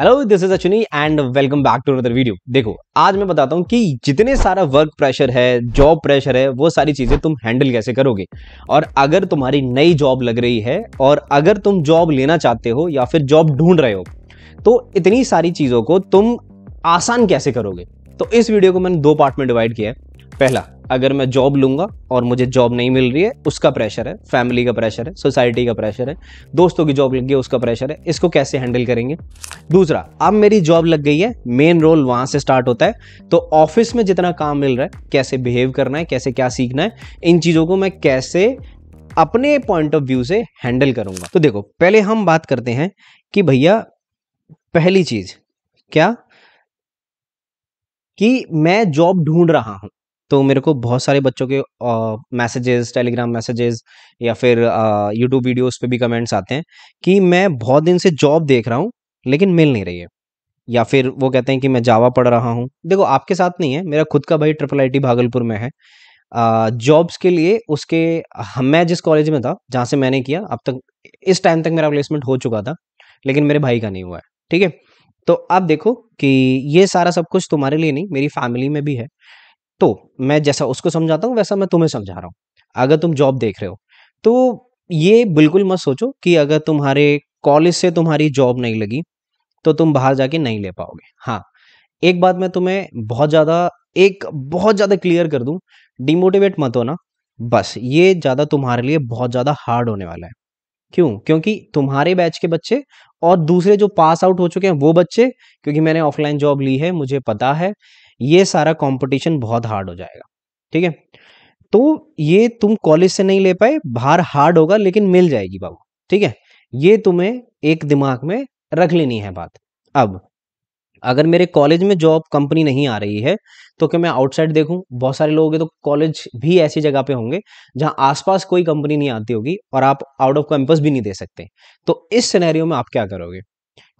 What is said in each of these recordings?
hello this is अचुनी and welcome back to another video देखो आज मैं बताता हूँ कि जितने सारा वर्क प्रेशर है जॉब प्रेशर है वो सारी चीज़ें तुम हैंडल कैसे करोगे और अगर तुम्हारी नई जॉब लग रही है और अगर तुम जॉब लेना चाहते हो या फिर जॉब ढूंढ रहे हो तो इतनी सारी चीज़ों को तुम आसान कैसे करोगे तो इस वीडियो को मैंने दो पार्ट में डिवाइड किया है पहला अगर मैं जॉब लूंगा और मुझे जॉब नहीं मिल रही है उसका प्रेशर है फैमिली का प्रेशर है सोसाइटी का प्रेशर है दोस्तों की जॉब लग गई है उसका प्रेशर है इसको कैसे हैंडल करेंगे दूसरा अब मेरी जॉब लग गई है मेन रोल वहां से स्टार्ट होता है तो ऑफिस में जितना काम मिल रहा है कैसे बिहेव करना है कैसे क्या सीखना है इन चीज़ों को मैं कैसे अपने पॉइंट ऑफ व्यू से हैंडल करूंगा तो देखो पहले हम बात करते हैं कि भैया पहली चीज़ क्या कि मैं जॉब ढूंढ रहा हूं तो मेरे को बहुत सारे बच्चों के मैसेजेस टेलीग्राम मैसेजेस या फिर यूट्यूब वीडियोस पे भी कमेंट्स आते हैं कि मैं बहुत दिन से जॉब देख रहा हूँ लेकिन मिल नहीं रही है या फिर वो कहते हैं कि मैं जावा पढ़ रहा हूँ देखो आपके साथ नहीं है मेरा खुद का भाई ट्रिपल आई भागलपुर में है जॉब्स के लिए उसके मैं जिस कॉलेज में था जहाँ से मैंने किया अब तक इस टाइम तक मेरा प्लेसमेंट हो चुका था लेकिन मेरे भाई का नहीं हुआ है ठीक है तो आप देखो कि ये सारा सब कुछ तुम्हारे लिए नहीं मेरी फैमिली में भी है तो मैं जैसा उसको समझाता हूँ वैसा मैं तुम्हें समझा रहा हूँ अगर तुम जॉब देख रहे हो तो ये बिल्कुल मत सोचो कि अगर तुम्हारे कॉलेज से तुम्हारी जॉब नहीं लगी तो तुम बाहर जाके नहीं ले पाओगे हाँ एक बात मैं तुम्हें बहुत ज़्यादा एक बहुत ज़्यादा क्लियर कर दू डिमोटिवेट मत होना बस ये ज़्यादा तुम्हारे लिए बहुत ज़्यादा हार्ड होने वाला है क्यों क्योंकि तुम्हारे बैच के बच्चे और दूसरे जो पास आउट हो चुके हैं वो बच्चे क्योंकि मैंने ऑफलाइन जॉब ली है मुझे पता है ये सारा कंपटीशन बहुत हार्ड हो जाएगा ठीक है तो ये तुम कॉलेज से नहीं ले पाए बाहर हार्ड होगा लेकिन मिल जाएगी बाबू ठीक है ये तुम्हें एक दिमाग में रख लेनी है बात अब अगर मेरे कॉलेज में जॉब कंपनी नहीं आ रही है तो क्या मैं आउटसाइड देखूं बहुत सारे लोग तो कॉलेज भी ऐसी जगह पे होंगे जहां आसपास कोई कंपनी नहीं आती होगी और आप आउट ऑफ कैंपस भी नहीं दे सकते तो इस सिनेरियो में आप क्या करोगे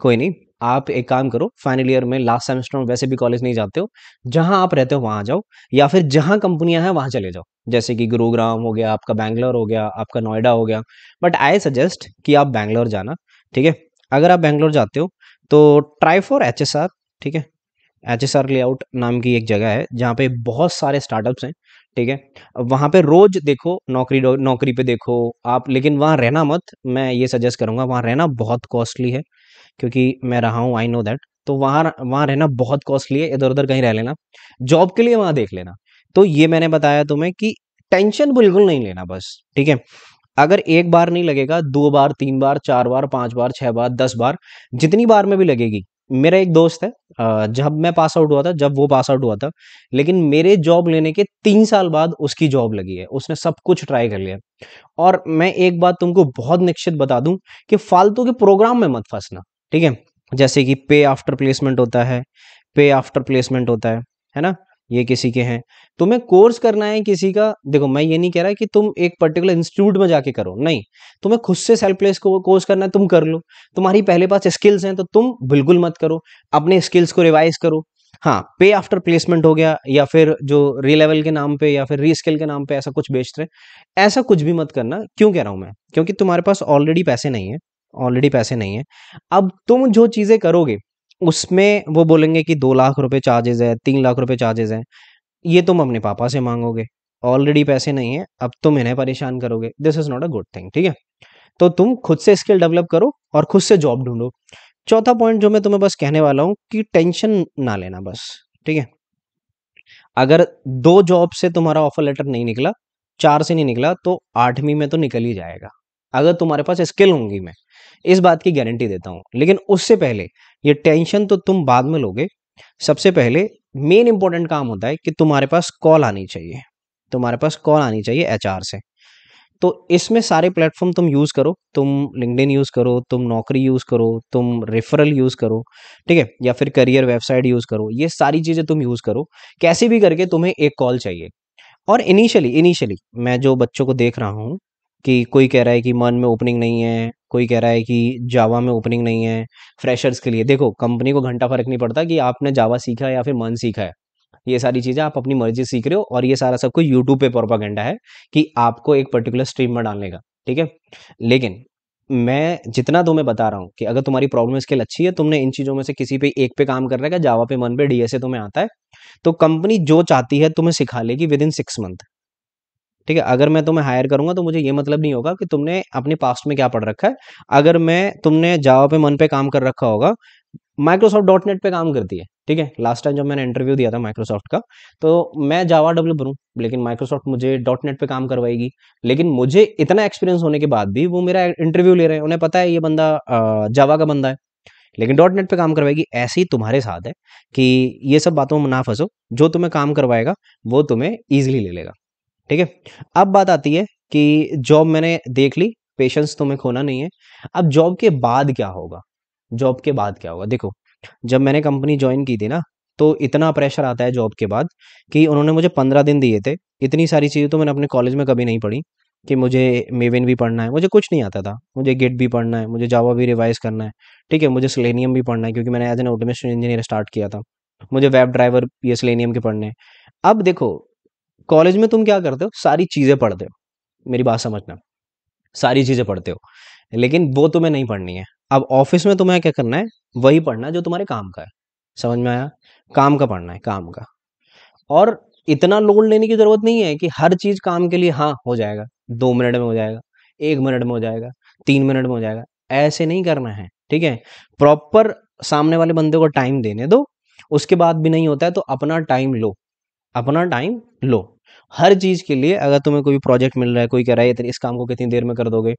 कोई नहीं आप एक काम करो फाइनल ईयर में लास्ट सेमेस्टर में वैसे भी कॉलेज नहीं जाते हो जहां आप रहते हो वहां जाओ या फिर जहां कंपनियां हैं वहां चले जाओ जैसे कि गुरुग्राम हो गया आपका बैंगलोर हो गया आपका नोएडा हो गया बट आई सजेस्ट कि आप बैंगलोर जाना ठीक है अगर आप बैंगलोर जाते हो तो try for H S R ठीक है एच एस आर लेआउट नाम की एक जगह है जहाँ पे बहुत सारे स्टार्टअप्स हैं ठीक है वहाँ पे रोज देखो नौकरी नौकरी पे देखो आप लेकिन वहाँ रहना मत मैं ये सजेस्ट करूँगा वहाँ रहना बहुत कॉस्टली है क्योंकि मैं रहा हूँ आई नो दैट तो वहाँ वहाँ रहना बहुत कॉस्टली है इधर उधर कहीं रह लेना जॉब के लिए वहाँ देख लेना तो ये मैंने बताया तुम्हें कि टेंशन बिल्कुल नहीं लेना बस ठीक है अगर एक बार नहीं लगेगा दो बार तीन बार चार बार पांच बार छह बार दस बार जितनी बार में भी लगेगी मेरा एक दोस्त है जब मैं पास आउट हुआ था जब वो पास आउट हुआ था लेकिन मेरे जॉब लेने के तीन साल बाद उसकी जॉब लगी है उसने सब कुछ ट्राई कर लिया और मैं एक बात तुमको बहुत निश्चित बता दूं कि फालतू के प्रोग्राम में मत फंसना ठीक है जैसे कि पे आफ्टर प्लेसमेंट होता है पे आफ्टर प्लेसमेंट होता है है ना ये किसी के हैं तुम्हें कोर्स करना है किसी का देखो मैं ये नहीं कह रहा कि तुम एक पर्टिकुलर इंस्टीट्यूट में जाके करो नहीं तुम्हें खुद से सेल्फ प्लेस को कोर्स करना है तुम कर लो तुम्हारी पहले पास स्किल्स हैं तो तुम बिल्कुल मत करो अपने स्किल्स को रिवाइज करो हाँ पे आफ्टर प्लेसमेंट हो गया या फिर जो री लेवल के नाम पे या फिर री स्किल के नाम पे ऐसा कुछ बेचते हैं ऐसा कुछ भी मत करना क्यों कह रहा हूँ मैं क्योंकि तुम्हारे पास ऑलरेडी पैसे नहीं है ऑलरेडी पैसे नहीं है अब तुम जो चीज़ें करोगे उसमें वो बोलेंगे कि दो लाख रुपए चार्जेस है तीन लाख रुपए चार्जेस हैं ये तुम अपने पापा से मांगोगे ऑलरेडी पैसे नहीं है अब तुम इन्हें परेशान करोगे this is not a good thing ठीक है तो तुम खुद से स्किल डेवलप करो और खुद से जॉब ढूंढो चौथा पॉइंट जो मैं तुम्हें बस कहने वाला हूँ कि टेंशन ना लेना बस ठीक है अगर दो जॉब से तुम्हारा ऑफर लेटर नहीं निकला चार से नहीं निकला तो आठवीं में तो निकल ही जाएगा अगर तुम्हारे पास स्किल होंगी मैं इस बात की गारंटी देता हूं लेकिन उससे पहले ये टेंशन तो तुम बाद में लोगे सबसे पहले मेन इंपॉर्टेंट काम होता है कि तुम्हारे पास कॉल आनी चाहिए तुम्हारे पास कॉल आनी चाहिए एच से तो इसमें सारे प्लेटफॉर्म तुम यूज़ करो तुम लिंकडिन यूज़ करो तुम नौकरी यूज़ करो तुम रेफरल यूज़ करो ठीक है या फिर करियर वेबसाइट यूज़ करो ये सारी चीज़ें तुम यूज़ करो कैसे भी करके तुम्हें एक कॉल चाहिए और इनिशियली इनिशियली मैं जो बच्चों को देख रहा हूँ कि कोई कह रहा है कि मन में ओपनिंग नहीं है कोई कह रहा है कि जावा में ओपनिंग नहीं है फ्रेशर्स के लिए देखो कंपनी को घंटा फर्क नहीं पड़ता कि आपने जावा सीखा है या फिर मन सीखा है ये सारी चीज़ें आप अपनी मर्जी सीख रहे हो और ये सारा सब कुछ यूट्यूब पे प्रोपागेंडा है कि आपको एक पर्टिकुलर स्ट्रीम में डालने का ठीक है लेकिन मैं जितना तुम्हें बता रहा हूँ कि अगर तुम्हारी प्रॉब्लम स्किल अच्छी है तुमने इन चीज़ों में से किसी पे एक पे काम कर रखा है जावा पे मन पे डीएसए तुम्हें आता है तो कंपनी जो चाहती है तुम्हें सिखा लेगी विद इन सिक्स मंथ ठीक है अगर मैं तुम्हें हायर करूंगा तो मुझे ये मतलब नहीं होगा कि तुमने अपने पास्ट में क्या पढ़ रखा है अगर मैं तुमने जावा पे मन पे काम कर रखा होगा माइक्रोसॉफ्ट डॉट नेट पे काम करती है ठीक है लास्ट टाइम जब मैंने इंटरव्यू दिया था माइक्रोसॉफ्ट का तो मैं जावा डेवलपर हूँ लेकिन माइक्रोसॉफ्ट मुझे डॉट नेट पर काम करवाएगी लेकिन मुझे इतना एक्सपीरियंस होने के बाद भी वो मेरा इंटरव्यू ले रहे हैं उन्हें पता है ये बंदा जावा का बंदा है लेकिन डॉट नेट पर काम करवाएगी ऐसे ही तुम्हारे साथ है कि ये सब बातों में ना फंसो जो तुम्हें काम करवाएगा वो तुम्हें ईजिली ले लेगा ठीक है अब बात आती है कि जॉब मैंने देख ली पेशेंस तुम्हें खोना नहीं है अब जॉब के बाद क्या होगा जॉब के बाद क्या होगा देखो जब मैंने कंपनी ज्वाइन की थी ना तो इतना प्रेशर आता है जॉब के बाद कि उन्होंने मुझे पंद्रह दिन दिए थे इतनी सारी चीज़ें तो मैंने अपने कॉलेज में कभी नहीं पढ़ी कि मुझे मेविन भी पढ़ना है मुझे कुछ नहीं आता था मुझे गेट भी पढ़ना है मुझे जावा भी रिवाइज करना है ठीक है मुझे सिलेनियम भी पढ़ना है क्योंकि मैंने as an automation engineer start किया था मुझे वेब ड्राइवर ये सिलेनियम के पढ़ने अब देखो कॉलेज में तुम क्या करते हो सारी चीज़ें पढ़ते हो मेरी बात समझना सारी चीज़ें पढ़ते हो लेकिन वो तुम्हें नहीं पढ़नी है अब ऑफिस में तुम्हें क्या करना है वही पढ़ना है जो तुम्हारे काम का है समझ में आया काम का पढ़ना है काम का और इतना लोड लेने की जरूरत नहीं है कि हर चीज़ काम के लिए हाँ हो जाएगा दो मिनट में हो जाएगा एक मिनट में हो जाएगा तीन मिनट में हो जाएगा ऐसे नहीं करना है ठीक है प्रॉपर सामने वाले बंदे को टाइम देने दो उसके बाद भी नहीं होता है तो अपना टाइम लो अपना टाइम लो हर चीज़ के लिए अगर तुम्हें कोई प्रोजेक्ट मिल रहा है कोई कह रहा है इस काम को कितनी देर में कर दोगे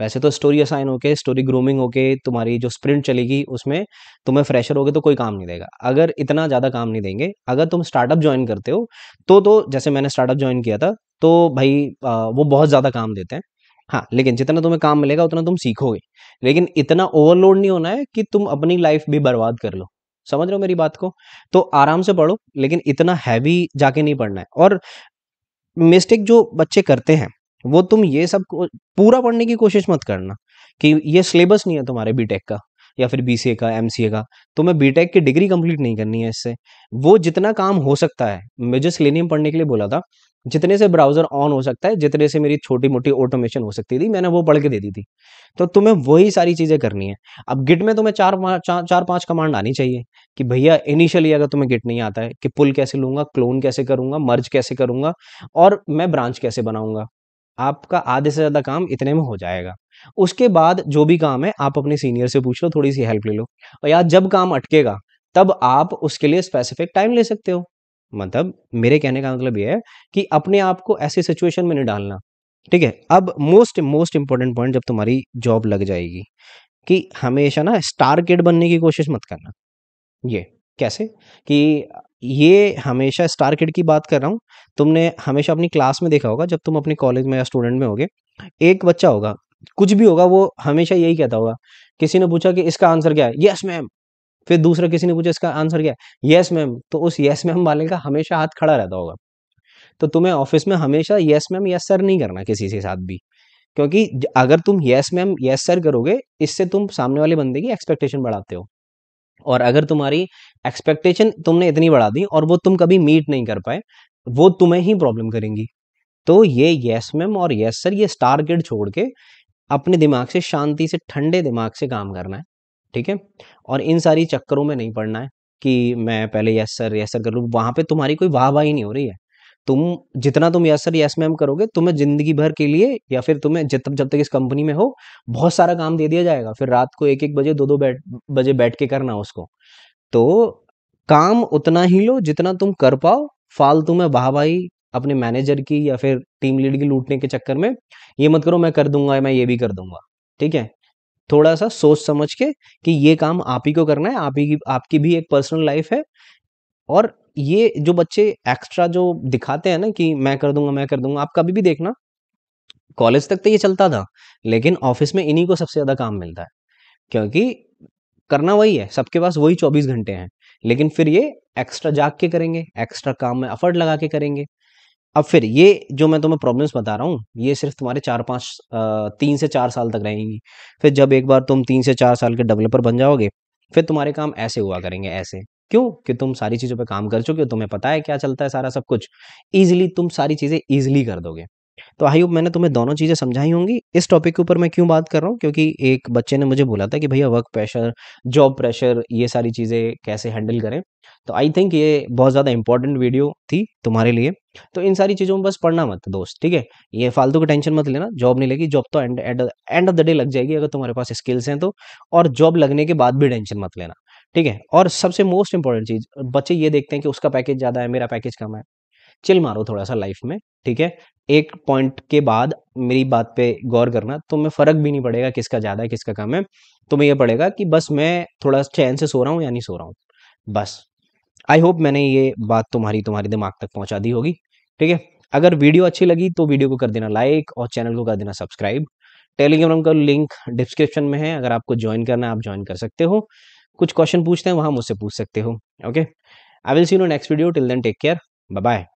वैसे तो स्टोरी असाइन होके स्टोरी ग्रूमिंग होके तुम्हारी जो स्प्रिंट चलेगी उसमें तुम्हें फ्रेशर होगे तो कोई काम नहीं देगा अगर इतना ज़्यादा काम नहीं देंगे अगर तुम स्टार्टअप ज्वाइन करते हो तो तो जैसे मैंने स्टार्टअप ज्वाइन किया था तो भाई आ, वो बहुत ज़्यादा काम देते हैं हाँ लेकिन जितना तुम्हें काम मिलेगा उतना तुम सीखोगे लेकिन इतना ओवरलोड नहीं होना है कि तुम अपनी लाइफ भी बर्बाद कर लो समझ रहे हो मेरी बात को तो आराम से पढ़ो लेकिन इतना हैवी जाके नहीं पढ़ना है और मिस्टेक जो बच्चे करते हैं वो तुम ये सब पूरा पढ़ने की कोशिश मत करना कि ये सिलेबस नहीं है तुम्हारे बीटेक का या फिर बीसीए का एम का तो मैं बीटेक की डिग्री कंप्लीट नहीं करनी है इससे वो जितना काम हो सकता है मैं जो सिलेनियम पढ़ने के लिए बोला था जितने से ब्राउजर ऑन हो सकता है जितने से मेरी छोटी मोटी ऑटोमेशन हो सकती थी मैंने वो पढ़ के दे दी थी तो तुम्हें वही सारी चीज़ें करनी है अब गिट में तुम्हें चार चार चार पांच कमांड आनी चाहिए कि भैया इनिशियली अगर तुम्हें गिट नहीं आता है कि पुल कैसे लूंगा क्लोन कैसे करूंगा मर्ज कैसे करूंगा और मैं ब्रांच कैसे बनाऊंगा आपका आधे से ज़्यादा काम इतने में हो जाएगा उसके बाद जो भी काम है आप अपने सीनियर से पूछ लो थोड़ी सी हेल्प ले लो और यार जब काम अटकेगा तब आप उसके लिए स्पेसिफिक टाइम ले सकते हो मतलब मेरे कहने का मतलब यह है कि अपने आप को ऐसी सिचुएशन में नहीं डालना ठीक है अब मोस्ट मोस्ट इंपॉर्टेंट पॉइंट जब तुम्हारी जॉब लग जाएगी कि हमेशा ना स्टार किड बनने की कोशिश मत करना ये कैसे कि ये हमेशा स्टार किड की बात कर रहा हूँ तुमने हमेशा अपनी क्लास में देखा होगा जब तुम अपने कॉलेज में या स्टूडेंट में होगे एक बच्चा होगा कुछ भी होगा वो हमेशा यही कहता होगा किसी ने पूछा कि इसका आंसर क्या है यस मैम फिर दूसरा किसी ने पूछा इसका आंसर क्या है यस मैम तो उस यस मैम वाले का हमेशा हाथ खड़ा रहता होगा तो तुम्हें ऑफिस में हमेशा यस मैम यस सर नहीं करना किसी के साथ भी क्योंकि अगर तुम यस मैम यस सर करोगे इससे तुम सामने वाले बंदे की एक्सपेक्टेशन बढ़ाते हो और अगर तुम्हारी एक्सपेक्टेशन तुमने इतनी बढ़ा दी और वो तुम कभी मीट नहीं कर पाए वो तुम्हें ही प्रॉब्लम करेंगी तो ये यस मैम और यस सर ये स्टार गेट छोड़ के अपने दिमाग से शांति से ठंडे दिमाग से काम करना है ठीक है और इन सारी चक्करों में नहीं पड़ना है कि मैं पहले यस सर यस सर कर लूँ वहाँ पे तुम्हारी कोई वाह वाही नहीं हो रही है तुम जितना तुम यस सर यस मैम करोगे तुम्हें जिंदगी भर के लिए या फिर तुम्हें जब जब तक इस कंपनी में हो बहुत सारा काम दे दिया जाएगा फिर रात को एक एक बजे दो दो बैठ बजे बैठ के करना उसको तो काम उतना ही लो जितना तुम कर पाओ फालतू में वाह भाई अपने मैनेजर की या फिर टीम लीड की लूटने के चक्कर में ये मत करो मैं कर दूंगा मैं ये भी कर दूंगा ठीक है थोड़ा सा सोच समझ के कि ये काम आप ही को करना है आप ही आपकी भी एक पर्सनल लाइफ है और ये जो बच्चे एक्स्ट्रा जो दिखाते हैं ना कि मैं कर दूंगा मैं कर दूंगा आप कभी भी देखना कॉलेज तक तो ये चलता था लेकिन ऑफिस में इन्हीं को सबसे ज़्यादा काम मिलता है क्योंकि करना वही है सबके पास वही चौबीस घंटे हैं लेकिन फिर ये एक्स्ट्रा जाग के करेंगे एक्स्ट्रा काम में अफर्ट लगा के करेंगे अब फिर ये जो मैं तुम्हें प्रॉब्लम्स बता रहा हूँ ये सिर्फ तुम्हारे चार पाँच तीन से चार साल तक रहेंगी फिर जब एक बार तुम तीन से चार साल के डेवलपर बन जाओगे फिर तुम्हारे काम ऐसे हुआ करेंगे ऐसे क्यों कि तुम सारी चीज़ों पे काम कर चुके हो तुम्हें पता है क्या चलता है सारा सब कुछ ईजिली तुम सारी चीज़ें ईजिली कर दोगे तो आई होप मैंने तुम्हें दोनों चीज़ें समझाई होंगी इस टॉपिक के ऊपर मैं क्यों बात कर रहा हूँ क्योंकि एक बच्चे ने मुझे बोला था कि भैया वर्क प्रेशर जॉब प्रेशर ये सारी चीज़ें कैसे हैंडल करें तो आई थिंक ये बहुत ज़्यादा इंपॉर्टेंट वीडियो थी तुम्हारे लिए तो इन सारी चीज़ों में बस पढ़ना मत दोस्त ठीक है ये फालतू का टेंशन मत लेना जॉब नहीं लगेगी जॉब तो and end of the day लग जाएगी अगर तुम्हारे पास स्किल्स हैं तो और जॉब लगने के बाद भी टेंशन मत लेना ठीक है और सबसे मोस्ट इंपॉर्टेंट चीज बच्चे ये देखते हैं कि उसका पैकेज ज्यादा है मेरा पैकेज कम है चिल मारो थोड़ा सा लाइफ में ठीक है एक पॉइंट के बाद मेरी बात पे गौर करना तुम्हें तो फर्क भी नहीं पड़ेगा किसका ज्यादा है किसका कम है तुम्हें यह पड़ेगा कि बस मैं थोड़ा चैन से सो रहा हूँ या नहीं सो रहा हूँ बस आई होप मैंने ये बात तुम्हारी तुम्हारे दिमाग तक पहुंचा दी होगी ठीक है अगर वीडियो अच्छी लगी तो वीडियो को कर देना लाइक और चैनल को कर देना सब्सक्राइब टेलीग्राम का लिंक डिस्क्रिप्शन में है अगर आपको ज्वाइन करना है आप ज्वाइन कर सकते हो कुछ क्वेश्चन पूछते हैं वहाँ मुझसे पूछ सकते हो okay I will see no next video till then take care bye